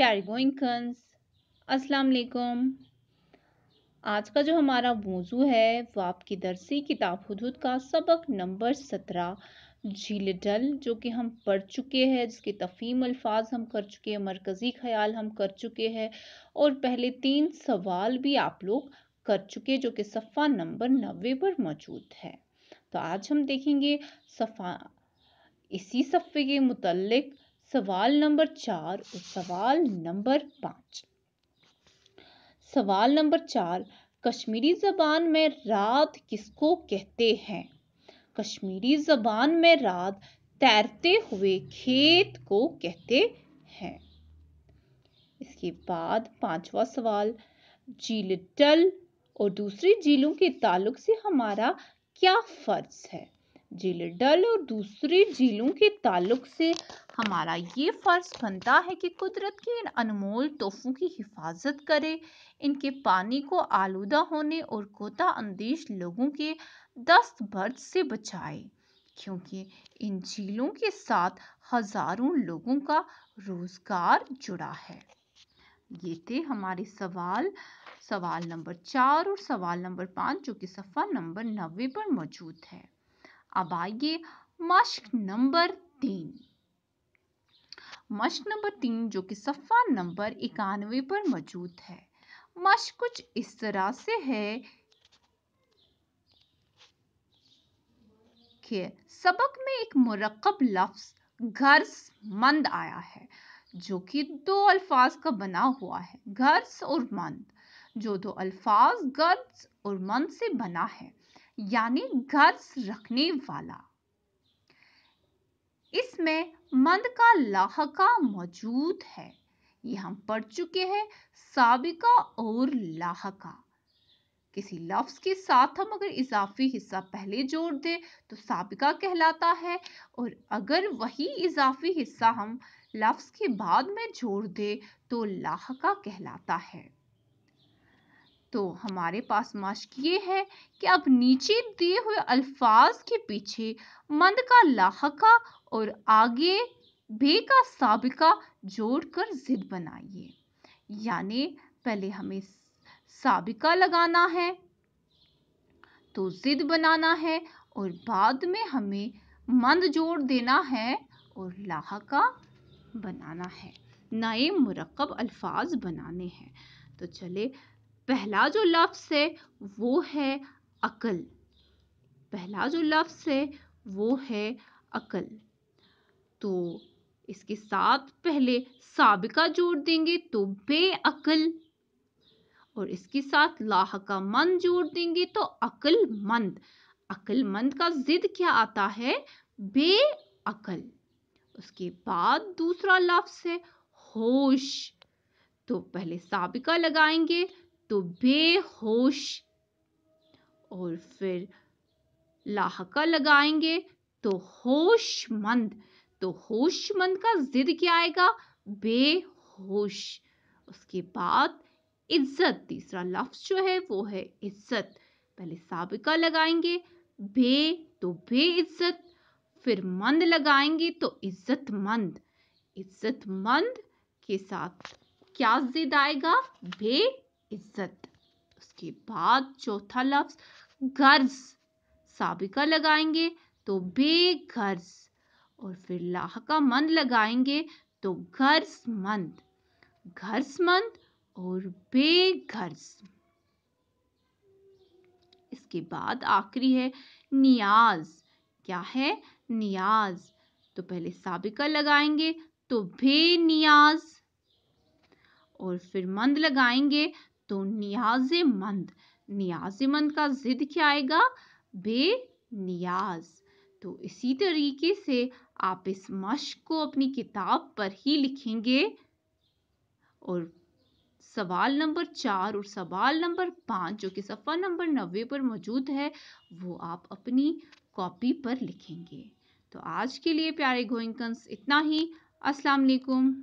प्यारी बोइंकन्स अस्सलाम वालेकुम आज का जो हमारा मौजू है वो आपकी दरसी किताब हदूद का सबक नंबर सत्रह झील डल जो कि हम पढ़ चुके हैं जिसके तफीम अल्फाज हम कर चुके हैं मरकज़ी ख्याल हम कर चुके हैं और पहले तीन सवाल भी आप लोग कर चुके जो कि सफ़ा नंबर नबे पर मौजूद है तो आज हम देखेंगे सफ़ा इसी सफ़े के मुतलक सवाल नंबर चार और सवाल नंबर पाँच सवाल नंबर चार कश्मीरी जबान में रात किसको कहते हैं कश्मीरी जबान में रात तैरते हुए खेत को कहते हैं इसके बाद पांचवा सवाल झील और दूसरी झीलों के ताल्लुक से हमारा क्या फर्ज है जिले डल और दूसरी झीलों के ताल्लुक से हमारा ये फ़र्ज़ बनता है कि कुदरत के इन अनमोल तोहफ़ों की हिफाज़त करें इनके पानी को आलूदा होने और अंदेश लोगों के दस्त दस्तबर्द से बचाए क्योंकि इन झीलों के साथ हज़ारों लोगों का रोज़गार जुड़ा है ये थे हमारे सवाल सवाल नंबर चार और सवाल नंबर पाँच जो कि सफ़ा नंबर नब्बे पर मौजूद है अब आइए मश्क नंबर तीन मश्क नंबर तीन जो कि सफ़ा नंबर इक्यानवे पर मौजूद है मश्क कुछ इस तरह से है कि सबक में एक मरकब लफ्ज़ मंद आया है जो कि दो अल्फाज का बना हुआ है घर्स और मंद जो दो अल्फाज गर्ज और मंद से बना है यानी गर्ज रखने वाला इसमें मंद का लाहका मौजूद है ये हम पढ़ चुके हैं साबिका और लाहका किसी लफ्ज के साथ हम अगर इजाफी हिस्सा पहले जोड़ दें तो साबिका कहलाता है और अगर वही इजाफी हिस्सा हम लफ्ज के बाद में जोड़ दें तो लाहका कहलाता है तो हमारे पास माश्क ये है कि अब नीचे दिए हुए अल्फाज के पीछे मंद का लाहका और आगे बे का सबका जोड़कर ज़िद बनाइए यानी पहले हमें सबका लगाना है तो ज़िद बनाना है और बाद में हमें मंद जोड़ देना है और लाहका बनाना है नए मरकब अल्फाज बनाने हैं तो चले पहला जो लफ्स है वो है अकल पहला जो लफ्स है वो है अकल तो इसके साथ पहले सबका जोड़ देंगे तो बेअकल और इसके साथ लाह का मन जोड़ देंगे तो अकलमंद अकलमंद का जिद क्या आता है बेअकल उसके बाद दूसरा लफ्स है होश तो पहले सबका लगाएंगे तो बेहोश और फिर लाहका लगाएंगे तो होशमंद तो होशमंद का जिद क्या आएगा बेहोश उसके बाद इज्जत तीसरा लफ्ज जो है वो है इज्जत पहले सबका लगाएंगे बे तो बे इज्जत फिर मंद लगाएंगे तो इज्जतमंद इज्जतमंद के साथ क्या जिद आएगा बे इज्जत उसके बाद चौथा लफ्ज गर्ज साबिका लगाएंगे तो बेगर्ज और फिर लाह का मंद लगाएंगे तो गर्ज मंद गर्ज मंद और बेगर्ज इसके बाद आखिरी है नियाज क्या है नियाज तो पहले साबिका लगाएंगे तो बे नियाज और फिर मंद लगाएंगे तो नियाजमंद नियाजमंद का ज़िद क्या आएगा बे नियाज तो इसी तरीके से आप इस मश्क को अपनी किताब पर ही लिखेंगे और सवाल नंबर चार और सवाल नंबर पाँच जो कि सफ़ा नंबर नब्बे पर मौजूद है वो आप अपनी कॉपी पर लिखेंगे तो आज के लिए प्यारे गोइंकन्स इतना ही अस्सलाम वालेकुम